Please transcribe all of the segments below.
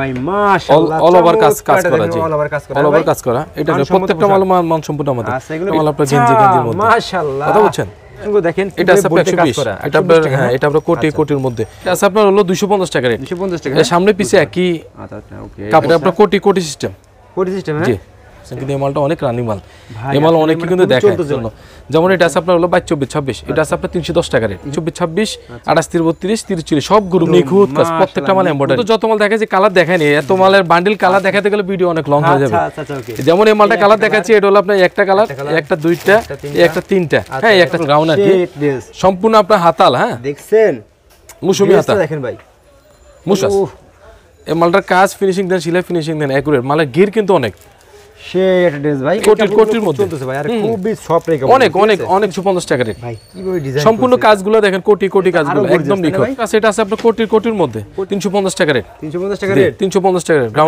এটা আপনার আচ্ছা, হ্যাঁ, এটা আপনার কোটি আচ্ছা। কোটির মধ্যে আপনার হলো টাকা রেট সামনে পিছে একই আচ্ছা, আপনার কোটি কোটি সিস্টেম কোটি সিস্টেম পাচ্ছেন কিন্তু এই মালটা অনেক রানি মাল এই মাল অনেকে মানে কিন্তু দেখেন যেমন এটা আছে আপনার হলো বাইশ চব্বিশ ছাব্বিশ এটা আছে আপনার তিনশো দশ টাকা রেট চব্বিশ ছাব্বিশ আচ্ছা। আঠাশ তির বত্রিশ তিরিশ চল্লিশ সব গরু নিখুঁত কাজ প্রত্যেকটা মাল এম্বয়ডারি যত মাল দেখাচ্ছে কালার দেখায়নি এত মালের বান্ডিল আচ্ছা। কালার দেখাতে গেলে ভিডিও অনেক লং হয়ে আচ্ছা, যাবে যেমন এই মালটা কালার দেখাচ্ছি এটা হলো আপনার একটা কালার একটা দুইটা একটা তিনটা হ্যাঁ একটা গ্রাউন আছে সম্পূর্ণ আপনার হাতাল হ্যাঁ দেখছেন মুসুমি হাতাল দেখেন ভাই মুসাস এই মালটার কাজ ফিনিশিং দেন সিলাই ফিনিশিং দেন অ্যাকুরেট মালের গির কিন্তু অনেক সে আচ্ছা, আছে আপনার কোটির কোটির মধ্যে 350 টাকা টাকা রেট 350 টাকা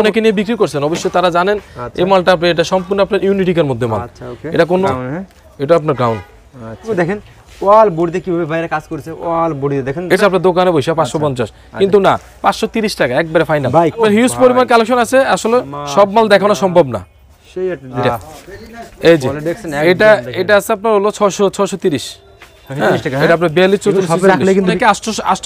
অনেকে নিয়ে বিক্রি করছেন অবশ্যই তারা জানেন আচ্ছা। এই মালটা আপনি এটা সম্পূর্ণ আপনার ইউনিটিকার মধ্যে মাল আচ্ছা, এটা কোন হ্যাঁ? এটা আপনার গ্রাউন্ড দেখেন অল বডিতে কিভাবে ভাইরা কাজ করেছে অল দেখেন এটা আপনার দোকানে বসে 550 আচ্ছা, আচ্ছা। কিন্তু না 530 টাকা একবারে ফাইনাল আপনার হিউজ পরিমাণ কালেকশন আছে আসলে সব মাল দেখানো সম্ভব না আমাদের দোকানে আসবেন আর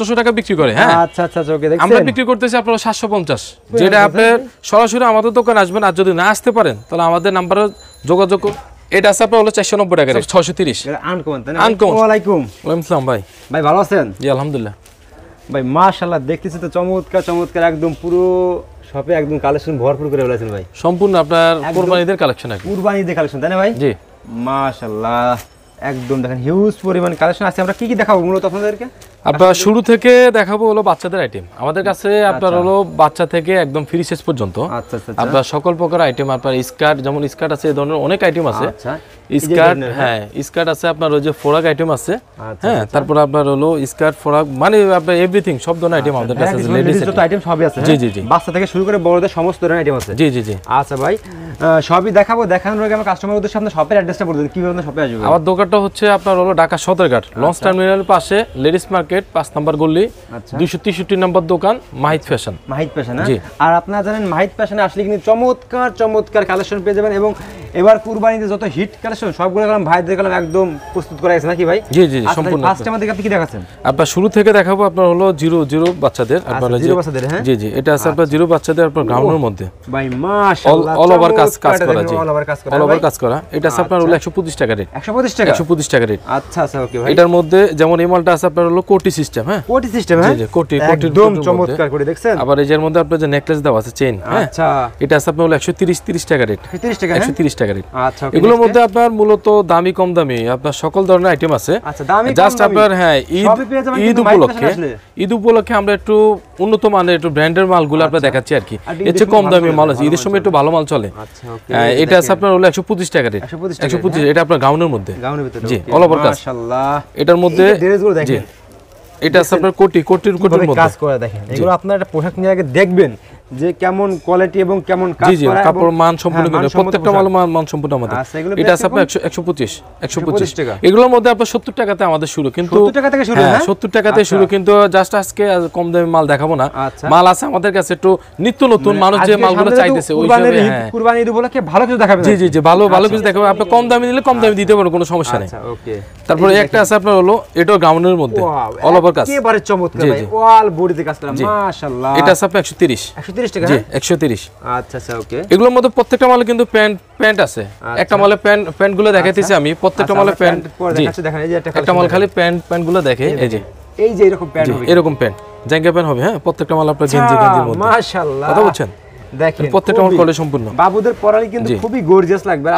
যদি না আসতে পারেন তাহলে আমাদের নাম্বারে যোগাযোগ এটা আছে আপনার হলো চারশো নব্বই টাকা ছশো তিরিশ আনকমন ভাই ভাই ভালো আছেন জি আলহামদুলিল্লাহ ভাই মাশাল্লাহ দেখতেছি তো চমৎকার চমৎকার একদম পুরো শপে একদম কালেকশন ভরপুর করে বলেছেন ভাই সম্পূর্ণ আপনার কুরবানিদের কালেকশন কুরবানিদের কালেকশন তাই না ভাই জি মাশাল্লাহ একদম দেখেন হিউজ পরিমাণ কালেকশন আছে আমরা কি কি দেখাবো মূলত আপনাদেরকে আপনার শুরু থেকে দেখাবো হলো বাচ্চাদের আইটেম আমাদের কাছে আপনার আচ্ছা। হলো বাচ্চা থেকে একদম ফ্রি শেষ পর্যন্ত আপনার আচ্ছা, আচ্ছা, সকল প্রকার আইটেম আপনার স্কার্ট যেমন স্কার্ট আছে এই ধরনের অনেক আইটেম আছে স্কার্ট হ্যাঁ? হ্যাঁ স্কার্ট আছে আপনার ওই যে ফোরাক আইটেম আছে আচ্ছা, হ্যাঁ আচ্ছা, আচ্ছা। তারপর আপনার হলো স্কার্ট ফোরাক মানে আপনার এভরিথিং সব ধরনের আইটেম আমাদের কাছে হ্যাঁ, আছে আইটেম সবই আছে জি হ্যাঁ? জি জি বাচ্চা থেকে শুরু করে বড়দের সমস্ত ধরনের আইটেম আছে জি জি জি আচ্ছা ভাই সবই দেখাবো দেখানোর আগে শপের অ্যাড্রেসটা বলে শপে আসবে আমার দোকানটা হচ্ছে আপনার হলো ঢাকা সদরঘাট লঞ্চ টার্মিনালের পাশে লেডিস মার্কেট পাঁচ নম্বর গলি দুইশো নম্বর দোকান মাহিত ফ্যাশন মাহিত ফ্যাশন আর আপনারা জানেন মাহিত ফ্যাশনে আসলে কিন্তু চমৎকার চমৎকার কালেকশন পেয়ে যাবেন এবং এবার কুরবানিতে যত হিট কালেকশন সবগুলো কালাম ভাইদের কালাম একদম প্রস্তুত করা গেছে নাকি ভাই জি জি আচ্ছা, সম্পূর্ণ ফার্স্ট আমাদের আপনি কি দেখাছেন আপনার শুরু থেকে দেখাবো আপনার হলো জিরো জিরো বাচ্চাদের আচ্ছা, আপনার জিরো বাচ্চাদের হ্যাঁ জি জি এটা আছে আপনার আচ্ছা। জিরো বাচ্চাদের আপনার গ্রাউন্ডের মধ্যে ভাই মাশাআল্লাহ অল ওভার কাজ কাজ করা জি অল ওভার কাজ করা অল ওভার কাজ করা এটা আছে আপনার হলো 125 টাকা রেট 125 টাকা 125 টাকা রেট আচ্ছা আচ্ছা ওকে ভাই এটার মধ্যে যেমন এই মালটা আছে আপনার হলো কোটি সিস্টেম হ্যাঁ কোটি সিস্টেম হ্যাঁ জি কোটি কোটি একদম চমৎকার করে দেখছেন আবার এর মধ্যে আপনার যে নেকলেস দাও আছে চেইন হ্যাঁ আচ্ছা এটা আছে আপনার হলো 130 30 টাকা রেট 130 টাকা 130 হ্যাঁ? আচ্ছা, এগুলোর মধ্যে আপনার মূলত দামি কম দামি আপনার সকল ধরনের আইটেম আছে জাস্ট আচ্ছা, আপনার হ্যাঁ ঈদ ঈদ উপলক্ষে ঈদ উপলক্ষে আমরা একটু উন্নত মানের একটু ব্র্যান্ডের মালগুলো আপনার আচ্ছা। দেখাচ্ছি আর কি কম দামি মাল আছে ঈদের সময় একটু ভালো মাল চলে হ্যাঁ, এটা আছে আপনার হলো একশো পঁচিশ টাকা একশো পঁচিশ হ্যাঁ। এটা আপনার গাউনের মধ্যে জি অল ওভার কাজ এটার মধ্যে এটা আছে আপনার কোটি কোটির কোটির মধ্যে কাজ করে দেখেন এগুলো আপনার একটা পোশাক নিয়ে আগে দেখবেন যে কেমন কোয়ালিটি এবং কেমন কাজ করা কাপড় মান সম্পূর্ণ হ্যাঁ, করে প্রত্যেকটা মাল মান সম্পূর্ণ আমাদের আচ্ছা, এটা আছে 125 125 টাকা এগুলোর মধ্যে আপনি 70 টাকাতে আমাদের শুরু কিন্তু 70 টাকা থেকে শুরু হ্যাঁ 70 হ্যাঁ? টাকাতে আচ্ছা। শুরু কিন্তু জাস্ট আজকে কম দামে মাল দেখাবো না আচ্ছা। মাল আছে আমাদের কাছে একটু নিত্য নতুন মানে মানুষ যে মালগুলো চাইতেছে ওই হিসাবে হ্যাঁ। কুরবানির উপলক্ষে ভালো কিছু দেখাবেন জি জি জি ভালো ভালো কিছু দেখাবেন আপনি কম দামে নিলে কম দামে দিতে পারবেন কোনো সমস্যা নাই আচ্ছা ওকে তারপরে একটা আছে আপনার হলো এটা গাউনের মধ্যে অল ওভার কাজ একেবারে চমৎকার ভাই ওয়াল বডিতে কাজ করা মাশাআল্লাহ এটা আছে 130 130 টাকা জি 130 হ্যাঁ? আচ্ছা আচ্ছা ওকে এগুলোর মধ্যে প্রত্যেকটা মালে কিন্তু প্যান্ট প্যান্ট আছে আচ্ছা। একটা মালে প্যান্ট প্যান্ট গুলো আচ্ছা। দেখাইতেছি আমি প্রত্যেকটা আচ্ছা, মালে প্যান্ট জি একটা মাল খালি প্যান্ট প্যান্ট গুলো দেখে এই যে এই যে এরকম প্যান্ট হবে এরকম প্যান্ট জাঙ্গা প্যান্ট হবে হ্যাঁ প্রত্যেকটা মাল আপনার গেঞ্জি গেঞ্জির মধ্যে মাশাআল্লাহ কথা বলছেন দেখেন প্রত্যেকটা কলে সম্পূর্ণ বাবুদের কিন্তু খুবই গর্জিয়াস লাগবে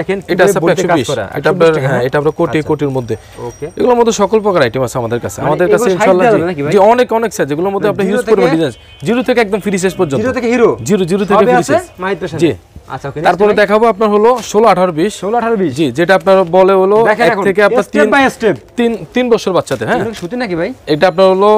দেখেন এটা আছে 120 হ্যাঁ? হ্যাঁ, এটা আপনার হ্যাঁ এটা কোটি আচ্ছা। কোটির মধ্যে ওকে এগুলোর মধ্যে সকল প্রকার আইটেম আছে আমাদের কাছে মানে আমাদের কাছে ইনশাআল্লাহ যে অনেক অনেক মধ্যে আপনি ডিজাইন জিরো থেকে একদম ফ্রি পর্যন্ত জিরো থেকে হিরো জিরো জিরো থেকে ফ্রি জি আচ্ছা, তারপরে দেখাবো আপনার হলো ষোলো আঠারো বিশ ষোলো আঠারো বিশ জি যেটা আপনার বলে হলো থেকে আপনার তিন তিন তিন বছর বাচ্চাদের হ্যাঁ সুতি নাকি ভাই এটা আপনার হলো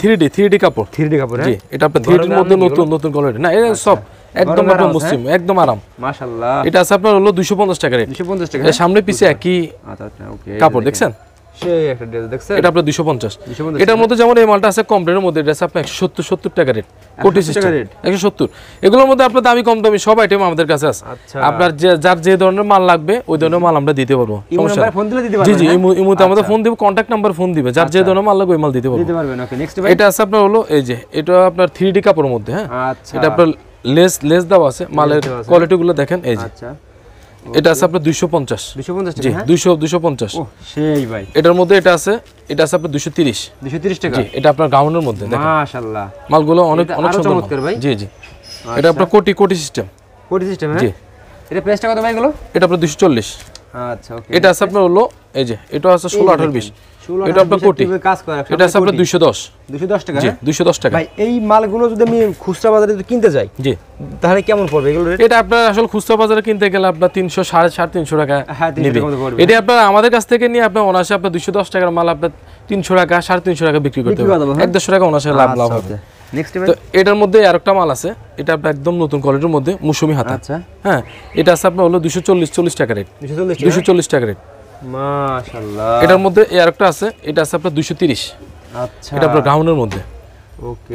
থ্রি ডি থ্রি ডি কাপড় থ্রি ডি কাপড় হ্যাঁ? জি এটা আপনার থ্রি ডির মধ্যে নতুন নতুন কোয়ালিটি না আচ্ছা। সব একদম আপনার মুসলিম একদম আরাম মাশাআল্লাহ এটা আছে আপনার হলো 250 টাকা রেট 250 টাকা সামনে পিছে একই আচ্ছা আচ্ছা ওকে কাপড় দেখছেন আপনার এটার মধ্যে যেমন টাকা রেট এগুলোর মধ্যে আপনার দামি কম দামি সব আইটেম আমাদের আচ্ছা। যার যে ধরনের মাল লাগবে ওই ধরনের মাল আমরা দিতে পারবো জি জি হ্যাঁ? মুহূর্তে আমাদের ফোন আচ্ছা। দিব কন্ট্যাক্ট নাম্বার ফোন দিবে যার যে আচ্ছা। ধরনের মাল লাগবে ওই মাল দিতে পারবো এটা আছে আপনার হলো এই যে এটা আপনার ডি কাপড়ের মধ্যে হ্যাঁ এটা আপনার লেস লেস দাও আছে মালের গুলো দেখেন এই যে আচ্ছা এটা আছে আপনার 250 250 টাকা 200 250 হ্যাঁ? সেই ভাই এটার মধ্যে এটা আছে এটা আছে আপনার 230 230 টাকা জি এটা আপনার গাউনের মধ্যে দেখেন মাশাআল্লাহ মালগুলো অনেক অনেক সুন্দর ভাই জি জি এটা আপনার আচ্ছা। কোটি কোটি সিস্টেম কোটি সিস্টেম হ্যাঁ জি এটা কত ভাই এটা আপনার 240 আচ্ছা ওকে এটা আছে আপনার হলো এই যে এটা আছে 16 18 20 এটা আপনার কোটি এটা আছে আপনার 210 টাকা জি 210 হ্যাঁ? টাকা রেট হ্যাঁ, আমাদের কাছ থেকে নিয়ে আপনার আপনার টাকার মাল আপনার টাকা টাকা বিক্রি করতে পারবেন হ্যাঁ? টাকা অনাসে লাভ আচ্ছা, লাভ হবে আচ্ছা। এটার মধ্যে আরেকটা মাল আছে এটা আপনার একদম নতুন কোয়ালিটির মধ্যে মৌসুমি হাতা আচ্ছা। হ্যাঁ এটা আছে আপনার হলো চল্লিশ চল্লিশ টাকা রেট চল্লিশ টাকা রেট মাশাআল্লাহ এটার মধ্যে এই আরেকটা আছে এটা আছে আপনার 230 আচ্ছা এটা আপনার গাউনের মধ্যে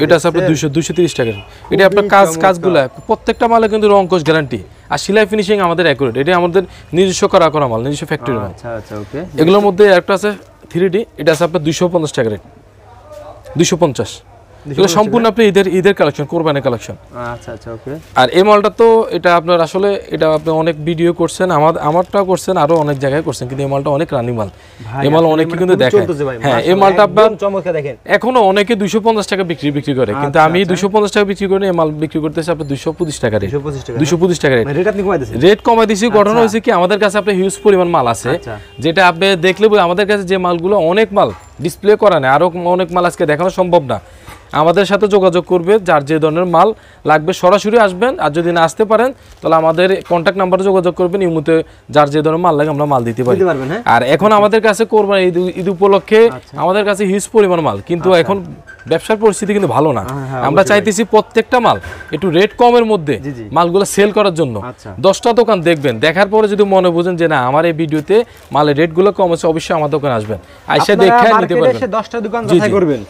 এটা আছে আপনার 200 230 টাকা এটা আপনার কাজ কাজগুলা প্রত্যেকটা মালে কিন্তু রং কোষ গ্যারান্টি আর সেলাই ফিনিশিং আমাদের অ্যাকুরেট এটা আমাদের নিজস্ব করা করা মাল নিজস্ব ফ্যাক্টরি মাল আচ্ছা আচ্ছা ওকে এগুলোর মধ্যে একটা আছে 3D এটা আছে আপনার 250 টাকা রেট 250 এগুলো সম্পূর্ণ আপনি ঈদের ঈদের কালেকশন কোরবানের কালেকশন আচ্ছা আচ্ছা ওকে আর এই মালটা তো এটা আপনার আসলে এটা আপনি অনেক ভিডিও করছেন আমার আমারটাও করছেন আরো অনেক জায়গায় করছেন কিন্তু এই মালটা অনেক মাল এই মাল অনেকে মানে কিন্তু দেখেন হ্যাঁ এই মালটা আপনার চমৎকার দেখেন এখনো অনেকে 250 টাকা বিক্রি বিক্রি করে কিন্তু আচ্ছা, আমি 250 আচ্ছা। টাকা বিক্রি করি এই মাল বিক্রি করতেছি মানে আপনি 225 টাকা রেট 225 টাকা রেট রেট আপনি কমাই দিয়েছেন রেট কমাই দিয়েছি আচ্ছা। ঘটনা হয়েছে কি আমাদের কাছে আপনি হিউজ পরিমাণ মাল আছে যেটা আপনি দেখলে আমাদের কাছে যে মালগুলো অনেক মাল ডিসপ্লে করা নেই আরো অনেক মাল আজকে দেখানো সম্ভব না আমাদের সাথে যোগাযোগ করবে যার যে ধরনের মাল লাগবে সরাসরি আসবেন আর যদি না আসতে পারেন তাহলে আমাদের কন্ট্যাক্ট নাম্বারে যোগাযোগ করবেন ইমুতে যার যে ধরনের মাল লাগে আমরা মাল দিতে পারি হ্যাঁ? আর এখন আচ্ছা। আমাদের কাছে করবেন ঈদ উপলক্ষে আচ্ছা। আমাদের কাছে হিউজ পরিমাণ মাল কিন্তু আচ্ছা। এখন ব্যবসার পরিস্থিতি কিন্তু ভালো না হ্যাঁ, হ্যাঁ, আমরা চাইতেছি প্রত্যেকটা মাল একটু রেট কমের মধ্যে মালগুলো সেল করার জন্য দশটা দোকান দেখবেন দেখার পরে যদি মনে বুঝেন যে না আমার এই ভিডিওতে মালের রেটগুলো কম আছে অবশ্যই আমার দোকানে আসবেন আইসা দেখে নিতে পারবেন দশটা দোকান করবেন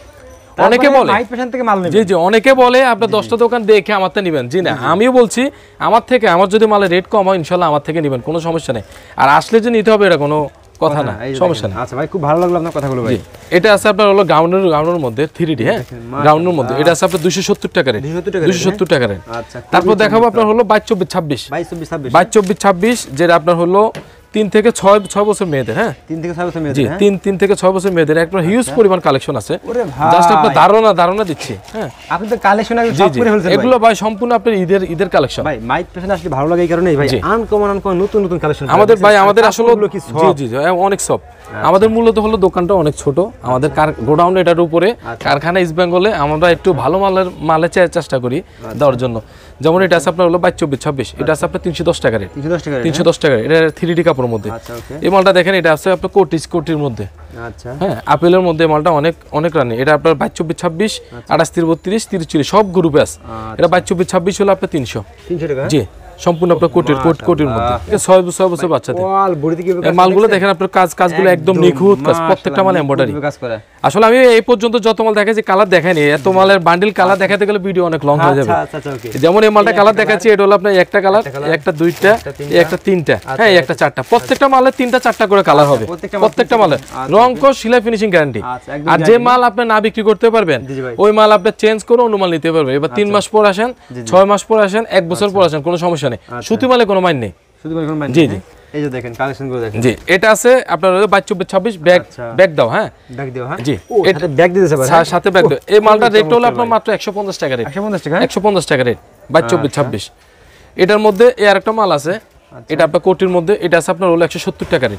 অনেকে বলে থেকে মাল জি জি অনেকে বলে দশটা দোকান দেখে আমার থেকে নেবেন জি না আমিও বলছি আমার থেকে আমার যদি মালের রেট কম হয় ইনশাল্লাহ আমার থেকে নেবেন কোনো সমস্যা নেই আর আসলে যে নিতে হবে এটা কোনো কথা না সমস্যা নেই আচ্ছা ভাই খুব ভালো লাগলো আপনার কথাগুলো ভাই এটা আছে আপনার হলো গাউনের গাউনের মধ্যে থ্রি ডি হ্যাঁ গাউনের মধ্যে এটা আছে আপনার দুশো সত্তর টাকার দুশো সত্তর টাকার হ্যাঁ? আচ্ছা, তারপর দেখাবো আপনার হলো বাইশ চব্বিশ ছাব্বিশ বাইশ চব্বিশ ছাব্বিশ হ্যাঁ? যেটা আপনার হলো তিন থেকে ছয় ছয় বছর মেয়েদের হ্যাঁ তিন থেকে ছয় বছর মেয়েদের হ্যাঁ? তিন তিন থেকে ছয় বছর মেয়েদের একটা হিউজ আচ্ছা। পরিমাণ কালেকশন আছে ধারণা ধারণা দিচ্ছি হ্যাঁ কালেকশন এগুলো ভাই সম্পূর্ণ আপনার ঈদের ঈদের কালেকশন ভাই মাইক পেশেন্ট আসলে ভালো লাগে এই কারণে ভাই আনকমন আনকমন নতুন নতুন কালেকশন আমাদের ভাই আমাদের আসলে জি জি অনেক সব আচ্ছা। আমাদের মূলত হলো দোকানটা অনেক ছোট আমাদের গোডাউন এটার উপরে আচ্ছা। কারখানা ইস্ট বেঙ্গলে আমরা একটু ভালো মালের মালে চেষ্টা করি আচ্ছা। দেওয়ার জন্য যেমন এটা আছে আপনার হলো বাইশ চব্বিশ ছাব্বিশ এটা আছে আপনার তিনশো দশ টাকার তিনশো দশ টাকার হ্যাঁ। এটা থ্রি ডি কাপড়ের মধ্যে এই মালটা দেখেন এটা আছে আপনার কোটিস কোটির মধ্যে হ্যাঁ আপেলের মধ্যে মালটা অনেক অনেক রানি এটা আপনার বাইশ চব্বিশ ছাব্বিশ আঠাশ তির বত্রিশ তিরিশ চল্লিশ সব গ্রুপে আছে এটা বাইশ চব্বিশ ছাব্বিশ হলো আপনার তিনশো জি সম্পূর্ণ আপনার কোটির কোট কোটির মধ্যে ছয় বছর ছয় বছর বাচ্চা মালগুলো দেখেন আপনার কাজ কাজগুলো একদম নিখুঁত কাজ প্রত্যেকটা মাল এম্বয়ডারি আসলে আমি এই পর্যন্ত যত মাল দেখাচ্ছি কালার দেখাইনি এত মালের বান্ডিল কালার দেখাতে গেলে ভিডিও অনেক লং হয়ে যাবে আচ্ছা, আচ্ছা, আচ্ছা, যেমন এই মালটা কালার দেখাচ্ছি এটা হলো আপনার একটা কালার একটা দুইটা একটা তিনটা হ্যাঁ একটা চারটা প্রত্যেকটা মালের তিনটা চারটা করে কালার হবে প্রত্যেকটা মালে রং কর সিলাই ফিনিশিং গ্যারান্টি আর যে মাল আপনি না বিক্রি করতে পারবেন ওই মাল আপনি চেঞ্জ করে অন্য মাল নিতে পারবেন এবার তিন মাস পর আসেন ছয় মাস পর আসেন এক বছর পর আসেন কোনো সমস্যা মানে আচ্ছা। কোনো মাইন নেই সুতি মালে কোনো জি হ্যাঁ? জি এটা আছে আপনার ব্যাগ আচ্ছা। ব্যাগ দাও হ্যাঁ, হ্যাঁ? হ্যাঁ? সাথে ব্যাগ দাও এই মালটা রেট হলো আপনার মাত্র টাকা রেট টাকা টাকা রেট আচ্ছা। এটার মধ্যে আর একটা মাল আছে আচ্ছা। এটা আপনার কোটির মধ্যে এটা আছে আপনার হলো একশো সত্তর টাকার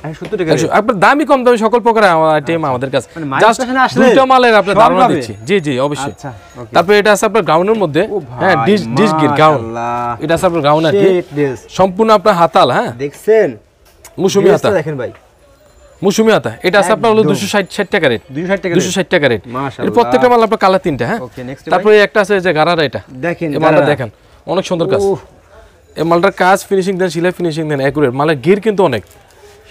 আপনার দামি কম দামি সকল প্রকার আচ্ছা। মানে মালের আপনার ধারণা দিচ্ছি জি জি অবশ্যই আচ্ছা, তারপরে এটা আছে আপনার গাউনের মধ্যে হ্যাঁ গাউন এটা আছে আপনার গাউন আর কি সম্পূর্ণ আপনার হাতাল হ্যাঁ দেখছেন মৌসুমি হাতাল দেখেন ভাই মৌসুমি এটা আছে আপনার হলো দুশো ষাট ষাট টাকা রেট দুশো ষাট টাকা রেট এর প্রত্যেকটা মাল আপনার কালার তিনটা হ্যাঁ তারপরে একটা আছে যে গারারা এটা দেখেন দেখেন অনেক সুন্দর কাজ মালটার কাজ ফিনিশিং দেন সিলাই ফিনিশিং দেন অ্যাকুরেট মালের গির কিন্তু অনেক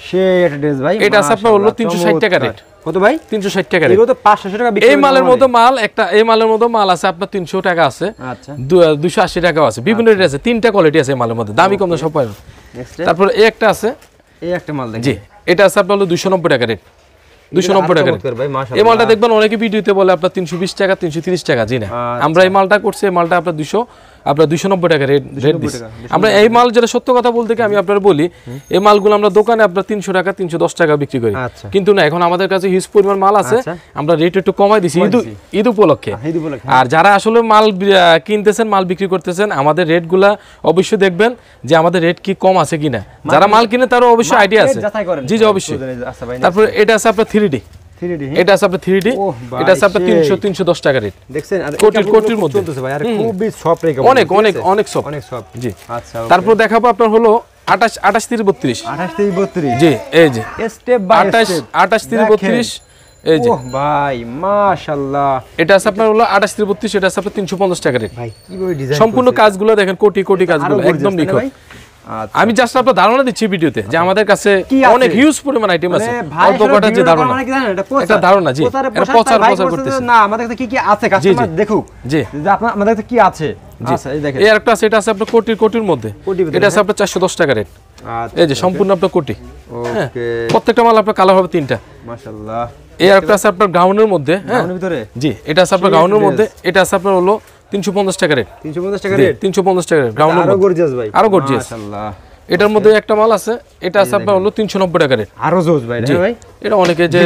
সে এটা ভাই এটা হলো 360 টাকা রেট কত ভাই 360 টাকা রেট তো টাকা বিক্রি এই মালের মতো মাল একটা এই মালের মতো মাল আছে আপনার 300 টাকা আছে আচ্ছা 280 আছে বিভিন্ন রেট আচ্ছা। আছে তিনটা কোয়ালিটি আছে এই মালের মধ্যে দামি কম সব পাবেন তারপর এই একটা আছে এই একটা মাল দেখেন জি এটা আছে আপনার হলো 290 টাকা রেট টাকা এই মালটা দেখবেন অনেকে ভিডিওতে বলে আপনার বিশ টাকা 330 টাকা জি না আচ্ছা। আমরা এই মালটা করছি মালটা আপনার দুশো আপনার দুইশো নব্বই টাকা রেট রেট দিচ্ছি আমরা এই মাল যেটা সত্য কথা বলতে আমি আপনার বলি এই মালগুলো আমরা দোকানে আপনার তিনশো টাকা তিনশো দশ টাকা বিক্রি করি আচ্ছা। কিন্তু না এখন আমাদের কাছে হিউজ পরিমাণ মাল আছে আচ্ছা। আমরা রেট একটু কমাই দিচ্ছি ঈদ ঈদ উপলক্ষে হ্যাঁ, হ্যাঁ। আর যারা আসলে মাল কিনতেছেন মাল বিক্রি করতেছেন আমাদের রেটগুলা অবশ্যই দেখবেন যে আমাদের রেট কি কম আছে কিনা যারা মাল কিনে তারও অবশ্যই আইডিয়া আছে জি জি অবশ্যই আচ্ছা, তারপরে এটা আছে আপনার থ্রি ডি হ্যাঁ? এটা আছে আপনার এটা আছে আপনার টাকা রেট দেখছেন কোটির কোটির মধ্যে খুবই সফট অনেক অনেক অনেক সফট অনেক সফট জি আচ্ছা তারপর দেখাবো আপনার হলো আঠাশ আঠাশ তিরিশ বত্রিশ আঠাশ তিরিশ বত্রিশ জি এই যে স্টেপ এই যে ভাই মাশাআল্লাহ এটা আছে আপনার হলো 28 32 এটা আছে আপনার 350 টাকা রেট ভাই কিভাবে ডিজাইন সম্পূর্ণ কাজগুলো দেখেন কোটি কোটি কাজগুলো একদম নিখুঁত আচ্ছা। আমি জাস্ট আপনার ধারণা দিচ্ছি ভিডিওতে যে আচ্ছা। আমাদের কাছে অনেক হিউজ পরিমাণ আইটেম মানে আছে অল্প কটা যে ধারণা মানে এটা ধারণা জি এটা প্রচার প্রচার করতেছে না আমাদের কাছে কি কি আছে কাস্টমার দেখুক জি যে আপনার আমাদের কাছে কি আছে আচ্ছা এই দেখেন এর একটা আছে এটা আছে আপনার কোটির কোটির মধ্যে এটা আছে হ্যাঁ। আপনার 410 টাকা রেট আচ্ছা, এই যে সম্পূর্ণ আপনার কোটি হ্যাঁ। ওকে প্রত্যেকটা মাল আপনার কালার হবে তিনটা মাশাআল্লাহ এই একটা আছে আপনার গাউনের মধ্যে হ্যাঁ ভিতরে জি এটা আছে আপনার গাউনের মধ্যে এটা আছে আপনার হলো 350 টাকা রেট 350 টাকা রেট 350 টাকা রেট গ্রাউন্ড আরো গর্জিয়াস ভাই আরো গর্জিয়াস মাশাআল্লাহ এটার মধ্যে একটা মাল আছে এটা আছে আপনার হলো 390 টাকা রেট আরো ভাই ভাই এটা অনেকে যে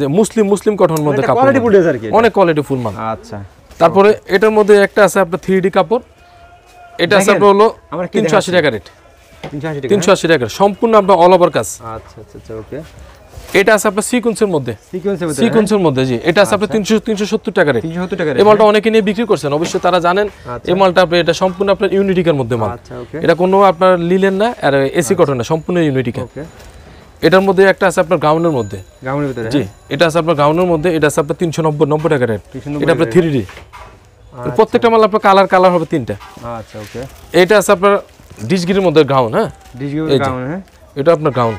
যে মুসলিম মুসলিম কটন মধ্যে মানে কাপড় কোয়ালিটি ফুল কি অনেক কোয়ালিটি ফুল মাল আচ্ছা তারপরে এটার মধ্যে একটা আছে আপনার 3D কাপড় এটা আছে আপনার হলো 380 টাকা রেট 380 টাকা 380 টাকা সম্পূর্ণ আপনার অল ওভার কাজ আচ্ছা আচ্ছা ওকে আচ্ছা, এটা আছে আপনার সিকোয়েন্সের মধ্যে সিকোয়েন্সের হ্যাঁ। মধ্যে জি এটা আছে আপনার আচ্ছা। তিনশো তিনশো সত্তর টাকা রেট এই মালটা হ্যাঁ। অনেকে নিয়ে বিক্রি করছেন অবশ্যই তারা জানেন আচ্ছা। এই মালটা আপনি এটা সম্পূর্ণ আপনার ইউনিটিকের মধ্যে মাল আচ্ছা, এটা কোনো আপনার লিলেন না আর এসি কটন না সম্পূর্ণ ইউনিটিকে এটার মধ্যে একটা আছে আপনার গাউনের মধ্যে জি হ্যাঁ। এটা আছে আপনার গাউনের মধ্যে এটা আছে আপনার তিনশো নব্বই নব্বই টাকা রেট এটা আপনার থ্রি ডি প্রত্যেকটা মাল আপনার কালার কালার হবে তিনটা এটা আছে আপনার ডিসগিরির মধ্যে গাউন হ্যাঁ এটা আপনার গ্রাউন্ড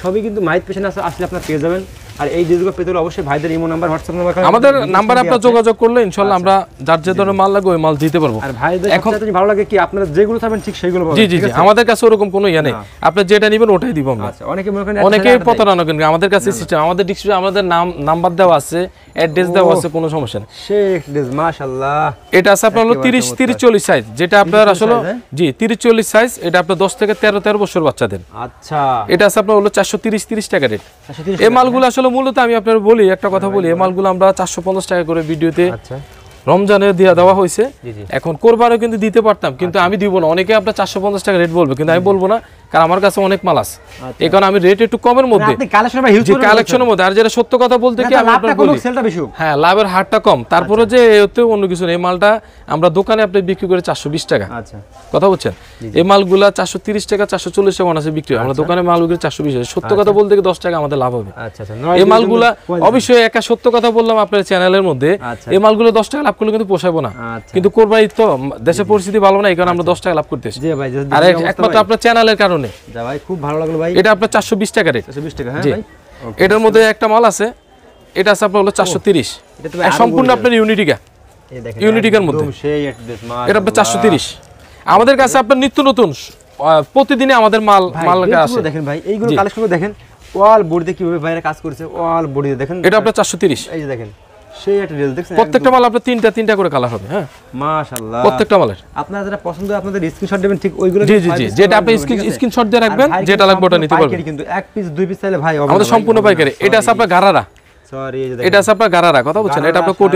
সবই কিন্তু মাইক পেছনে আসলে আপনার পেয়ে যাবেন আর এই ড্রেসগুলো পেতে হলে অবশ্যই ভাইদের ইমো নাম্বার হোয়াটসঅ্যাপ নাম্বার আমাদের নাম্বার আপনারা যোগাযোগ করলে ইনশাআল্লাহ আচ্ছা। আমরা যার যে ধরনের মাল লাগবে ওই মাল দিতে পারবো আর ভাইদের এখন যদি ভালো লাগে কি আপনারা যেগুলো থাকবেন ঠিক সেগুলো পাবেন জি জি আমাদের কাছে ওরকম কোনো ইয়া নেই আপনি যেটা নেবেন ওটাই দিব আমরা আচ্ছা অনেকে মনে করেন অনেকেই প্রতারণা কিন্তু আমাদের কাছে সিস্টেম আমাদের ডিকশনারি আমাদের নাম নাম্বার দেওয়া আছে অ্যাড্রেস দেওয়া আছে কোনো সমস্যা নেই শেখ ড্রেস মাশাআল্লাহ এটা আছে আপনার হলো 30 30 40 সাইজ যেটা আপনার আসলে হ্যাঁ? জি 30 40 সাইজ এটা আপনার 10 থেকে 13 13 বছর বাচ্চাদের আচ্ছা এটা আছে আপনার হলো 430 30 টাকা রেট এই মালগুলো হ্যাঁ? আসলে আসলে মূলত আমি আপনার বলি একটা কথা বলি মালগুলো আমরা চারশো পঞ্চাশ টাকা করে ভিডিওতে আচ্ছা। রমজানে দিয়ে দেওয়া হয়েছে এখন কোরবারও কিন্তু দিতে পারতাম কিন্তু আচ্ছা। আমি দিব না অনেকে আপনার চারশো পঞ্চাশ টাকা রেট বলবে কিন্তু আমি বলবো না কারণ আমার কাছে অনেক মাল আছে আচ্ছা। এই কারণে আমি রেট একটু কমের মধ্যে কালেকশনের মধ্যে আর যেটা সত্য কথা বলতে কি হ্যাঁ লাভের হারটা কম তারপরে আচ্ছা। যে এতে অন্য কিছু এই মালটা আমরা দোকানে আপনি বিক্রি করে চারশো বিশ টাকা আচ্ছা। কথা বলছেন এই মালগুলা চারশো তিরিশ টাকা চারশো চল্লিশ টাকা মানুষের বিক্রি আমরা দোকানে মাল বিক্রি চারশো বিশ সত্য কথা বলতে দশ টাকা আমাদের লাভ হবে এই মালগুলা অবশ্যই একা সত্য কথা বললাম আপনার চ্যানেলের মধ্যে এই মালগুলো দশ টাকা লাভ করলে কিন্তু পোষাবো না কিন্তু করবাই তো দেশের পরিস্থিতি ভালো না এই কারণে আমরা দশ টাকা লাভ করতেছি আর একমাত্র আপনার চ্যানেলের কারণে যা ভাই খুব ভালো লাগলো ভাই এটা আপনার 420 টাকা 420 টাকা হ্যাঁ ভাই এটার মধ্যে একটা মাল আছে এটা আছে আপনার হলো 430 এটা তো সম্পূর্ণ আপনার ইউনিটিকা ইউনিটিকার মধ্যে এটা আপনার 430 আমাদের কাছে আপনার নিত্য নতুন প্রতিদিনে আমাদের মাল মাল আসে দেখেন ভাই এইগুলো কালেকশন দেখেন ওয়াল বোর্ডে কিভাবে ভাইরা কাজ করেছে ওয়াল বোর্ডে দেখেন এটা আপনার 430 এই যে দেখেন সেই একটা রিল দেখছেন প্রত্যেকটা মাল আপনার তিনটা তিনটা করে কালার হবে হ্যাঁ মাশাআল্লাহ প্রত্যেকটা মালের আপনারা যেটা পছন্দ আপনাদের স্ক্রিনশট দেবেন ঠিক ওইগুলো জি জি জি যেটা আপনি স্ক্রিনশট দিয়ে রাখবেন যেটা লাগবে ওটা নিতে পারবেন কিন্তু এক পিস দুই পিস চাইলে ভাই আমাদের সম্পূর্ণ পাইকারি এটা আছে আপনার গারারা হ্যাঁ। আচ্ছা, আচ্ছা,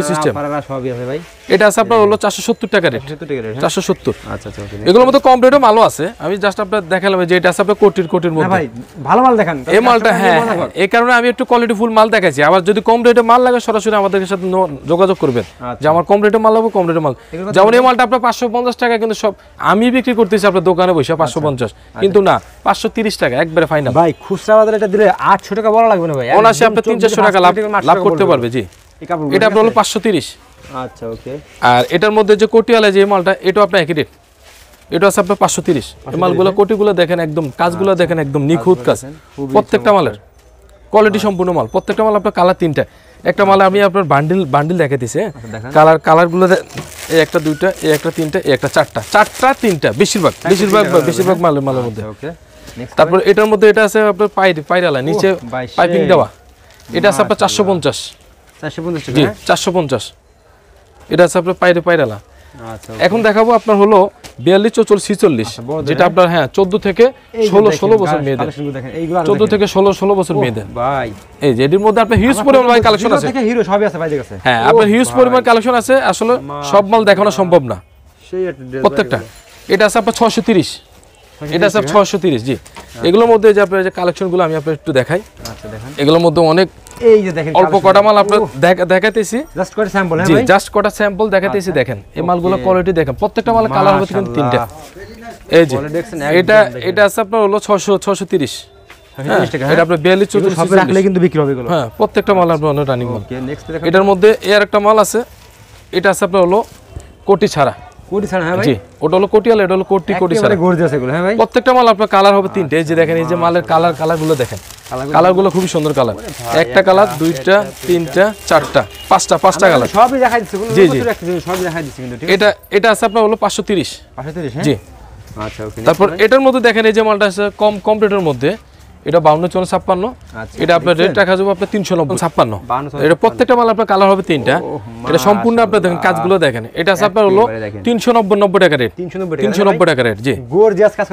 হ্যাঁ, হ্যাঁ। আবার যদি কম রেটে মাল লাগে সরাসরি আমাদের সাথে যোগাযোগ করবেন আচ্ছা। যে আমার কম রেটে মাল লাগবে কম রেটে মাল যেমন এই মালটা আপনার পাঁচশো পঞ্চাশ টাকা কিন্তু সব আমি বিক্রি করতেছি আপনার দোকানে বসে পাঁচশো পঞ্চাশ কিন্তু না পাঁচশো তিরিশ টাকা একবারে ফাইনাল ভাই খুচরা বাজারে এটা দিলে আটশো টাকা বলা লাগবে না ভাই তিন আপনার তিনশো টাকা লাভ লাভ করতে পারবে জি এটা আপনার হলো পাঁচশো তিরিশ আচ্ছা ওকে আর এটার মধ্যে যে কোটিওয়ালা যে মালটা এটা আপনার একই রেট এটা আছে আপনার পাঁচশো তিরিশ মালগুলো হ্যাঁ? কোটিগুলো দেখেন একদম কাজগুলো আচ্ছা। দেখেন একদম নিখুঁত কাজ প্রত্যেকটা মালের কোয়ালিটি সম্পূর্ণ মাল প্রত্যেকটা মাল আপনার কালার তিনটা একটা মালে আমি আপনার বান্ডিল বান্ডিল দেখে দিছে কালার কালারগুলো এই একটা দুইটা এই একটা তিনটা এই একটা চারটা চারটা তিনটা বেশিরভাগ হ্যাঁ, বেশিরভাগ বেশিরভাগ মালের মালের মধ্যে আচ্ছা, তারপর এটার মধ্যে এটা আছে আপনার পাই পাইরালা নিচে পাইপিং দেওয়া এটা আছে আপনার চারশো পঞ্চাশ হ্যাঁ? চারশো পঞ্চাশ এটা আছে আপনার পায়রে পায়রালা আচ্ছা, এখন দেখাবো আপনার হলো বিয়াল্লিশ চৌচল্লিশ ছিচল্লিশ আচ্ছা, যেটা আপনার হ্যাঁ চোদ্দ থেকে ষোলো ষোলো বছর মেয়েদের চোদ্দ থেকে ষোলো ষোলো বছর মেয়েদের এই যেটির মধ্যে আপনার হিউজ পরিমাণ ভাই কালেকশন আছে হিরো হ্যাঁ আপনার হিউজ পরিমাণ কালেকশন আছে আসলে সব মাল দেখানো সম্ভব না প্রত্যেকটা এটা আছে আপনার ছশো তিরিশ এটা সব ছশো তিরিশ জি আচ্ছা। এগুলোর মধ্যে যে আপনার যে কালেকশনগুলো আমি আপনার একটু দেখাই আচ্ছা, এগুলোর মধ্যে অনেক অল্প কটা মাল আপনার দেখাতেছি জাস্ট কটা স্যাম্পল দেখাতেছি আচ্ছা। দেখেন এই মালগুলো কোয়ালিটি দেখেন মাল কালার তিনটা এই যে এটা হ্যাঁ, হ্যাঁ? এটা আপনার ছশো ছশো তিরিশ এটা আপনার রাখলে কিন্তু বিক্রি হবে হ্যাঁ প্রত্যেকটা মাল অনেক এটার মধ্যে এর একটা মাল আছে এটা আছে আপনার হলো কোটি ছাড়া হ্যাঁ ওটা এটা কোটি কোটি হ্যাঁ প্রত্যেকটা মাল আপনার কালার হবে তিনটে যে আচ্ছা, দেখেন এই যে মালের কালার কালারগুলো দেখেন কালারগুলো খুবই সুন্দর কালার একটা কালার দুইটা তিনটা চারটা পাঁচটা পাঁচটা কালার জি জি এটা এটা আপনার হলো হ্যাঁ? জি আচ্ছা, তারপর এটার মধ্যে দেখেন এই যে মালটা আছে কম কম্পিউটার মধ্যে এটা বাউন্ন চুয়ান্ন ছাপ্পান্ন আচ্ছা, এটা আপনার রেট রাখা যাবে আপনার তিনশো নব্বই ছাপ্পান্ন এটা প্রত্যেকটা মাল আপনার কালার হবে তিনটা এটা সম্পূর্ণ আপনার দেখেন কাজগুলো দেখেন এটা আছে আপনার হলো তিনশো নব্বই নব্বই টাকা রেট তিনশো নব্বই টাকা রেট জি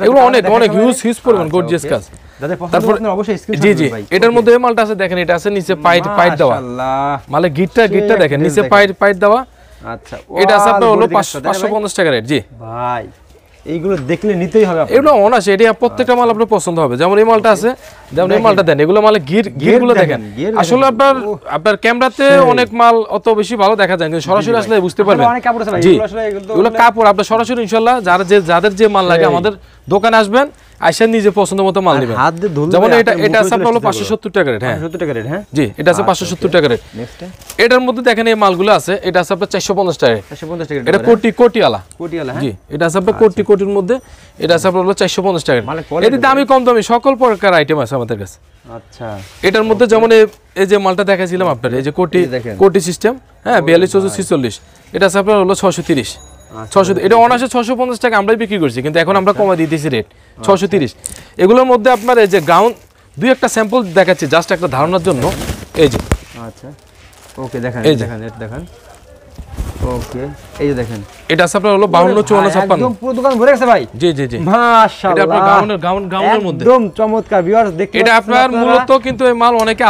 এগুলো অনেক অনেক হিউজ হিউজ পরিমাণ গর্জিয়াস আচ্ছা, কাজ জি জি এটার মধ্যে মালটা আছে দেখেন এটা আছে নিচে দেওয়া গিটটা গিটটা দেখেন নিচে পাইট দেওয়া আচ্ছা, এটা আছে আপনার পাঁচশো পাঁচশো পঞ্চাশ টাকা রেট জি ভাই এইগুলো দেখলে নিতেই হবে এগুলো অনাসে এটা প্রত্যেকটা মাল আপনার পছন্দ হবে যেমন এই মালটা আছে যেমন এই মালটা দেন এগুলো মালে গির গিরগুলো দেখেন আসলে আপনার আপনার ক্যামেরাতে অনেক মাল অত বেশি ভালো দেখা যায় কিন্তু সরাসরি আসলে বুঝতে পারবেন এগুলো কাপড় আপনার সরাসরি ইনশাল্লাহ যার যে যাদের যে মাল লাগে আমাদের দোকানে আসবেন আইসা নিজে পছন্দ মতো মাল নেবেন হাত দিয়ে এটা এটা আছে আপনার 570 হ্যাঁ হ্যাঁ জি এটা আছে 570 আচ্ছা, এটার মধ্যে দেখেন এই মালগুলো আছে এটা আছে আপনার 450 450 এটা কোটি হ্যাঁ। হ্যাঁ। জি এটা আছে আপনার কোটি আচ্ছা। কোটির মধ্যে এটা আছে আপনার 450 টাকা এটা দামি কম দামি সকল প্রকার আইটেম আছে আমাদের কাছে আচ্ছা এটার মধ্যে যেমন এই যে মালটা দেখাছিলাম আপনার এই যে কোটি কোটি সিস্টেম হ্যাঁ 42 এটা আছে আপনার হলো 630 ছশো আচ্ছা। এটা অনার্সে ছশো পঞ্চাশ টাকা আমরাই বিক্রি করছি কিন্তু এখন আমরা কমা দিতেছি রেট আচ্ছা। ছশো তিরিশ এগুলোর মধ্যে আপনার এই যে গ্রাউন্ড দুই একটা স্যাম্পল দেখাচ্ছি জাস্ট একটা ধারণার জন্য এই যে আচ্ছা ওকে দেখেন এই দেখেন রেট দেখেন মূলত কিন্তু মাল অনেকে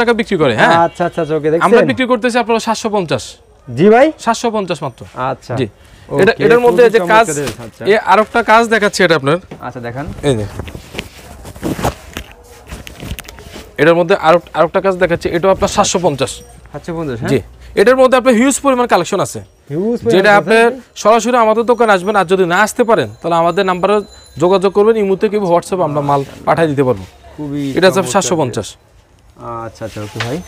টাকা বিক্রি করে হ্যাঁ আচ্ছা আচ্ছা, আচ্ছা আমরা বিক্রি করতেছি সাতশো পঞ্চাশ জি ভাই 750 মাত্র আচ্ছা জি এটা এটার মধ্যে যে কাজ আচ্ছা। আরেকটা কাজ দেখাচ্ছি এটা আপনার আচ্ছা দেখেন এই দেখুন এটার মধ্যে আরেকটা কাজ দেখাচ্ছি এটাও আপনার 750 750 হ্যাঁ জি এটার মধ্যে আপনার হিউজ পরিমাণ কালেকশন আছে যেটা আপনার সরাসরি আমাদের দোকানে আসবেন আর যদি না আসতে পারেন তাহলে আমাদের নাম্বারে যোগাযোগ করবেন মুহূর্তে কি হোয়াটসঅ্যাপে আমরা মাল পাঠিয়ে দিতে পারবো এটা স্যার 750 আচ্ছা আচ্ছা ওকে ভাই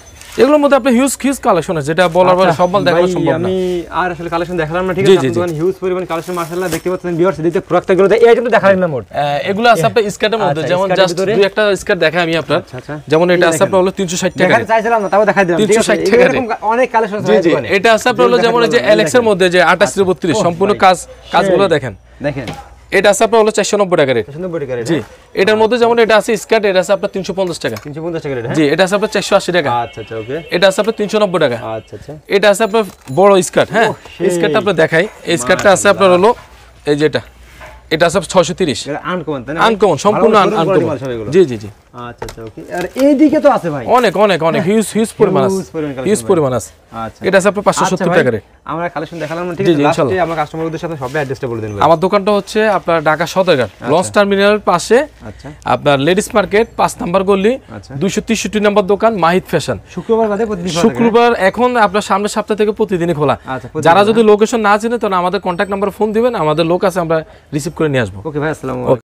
এগুলোর মধ্যে আপনি হিউজ হিউজ কালেকশন আছে যেটা বলার পরে আচ্ছা, সব মাল দেখানো সম্ভব না আমি আর আসলে কালেকশন দেখালাম না ঠিক আছে দোকান হিউজ পরিমাণ কালেকশন মাশাআল্লাহ দেখতে পাচ্ছেন ভিউয়ার্স দিতে প্রোডাক্ট গুলো এই কিন্তু দেখালেন না মোট এগুলো আছে আপনি স্কার্টের মধ্যে আচ্ছা, যেমন জাস্ট দুই একটা স্কার্ট দেখাই আমি আপনার আচ্ছা, যেমন এটা আছে আপনার হলো 360 টাকা দেখাতে চাইছিলাম না তাও দেখাই দিলাম 360 টাকা এরকম অনেক কালেকশন আছে জি জি এটা আছে আপনার হলো যেমন এই যে এলেক্স এর মধ্যে যে 28 32 সম্পূর্ণ কাজ কাজগুলো দেখেন দেখেন এটা আছে আপনার হলো চারশো নব্বই টাকা রেট টাকা জি হ্যাঁ? এটার মধ্যে যেমন আচ্ছা। এটা আছে স্কার্ট এটা আছে আপনার তিনশো টাকা তিনশো টাকা রেট হ্যাঁ? জি এটা আছে আপনার চারশো আশি টাকা আচ্ছা আচ্ছা ওকে এটা আছে আপনার তিনশো নব্বই টাকা আচ্ছা আচ্ছা এটা আছে আপনার বড় স্কার্ট হ্যাঁ স্কার্টটা আপনার দেখাই এই স্কার্টটা আছে আপনার হলো এই যেটা এটা আছে ছশো তিরিশ আনকমন আনকমন সম্পূর্ণ আনকমন জি জি জি আমার দোকানটা হচ্ছে আপনার ঢাকা সদরঘাট লঞ্চ আচ্ছা। টার্মিনাল পাশে আচ্ছা। আপনার লেডিস মার্কেট পাঁচ নাম্বার গলি 263 আচ্ছা। নম্বর দোকান মাহিদ ফ্যাশন শুক্রবার এখন আপনার সামনের সপ্তাহ থেকে প্রতিদিনই খোলা যারা যদি লোকেশন না চিনে তাহলে আমাদের কন্ট্যাক্ট নাম্বার ফোন দিবেন আমাদের লোক আছে আমরা রিসিভ করে নিয়ে আসবো ওকে ভাই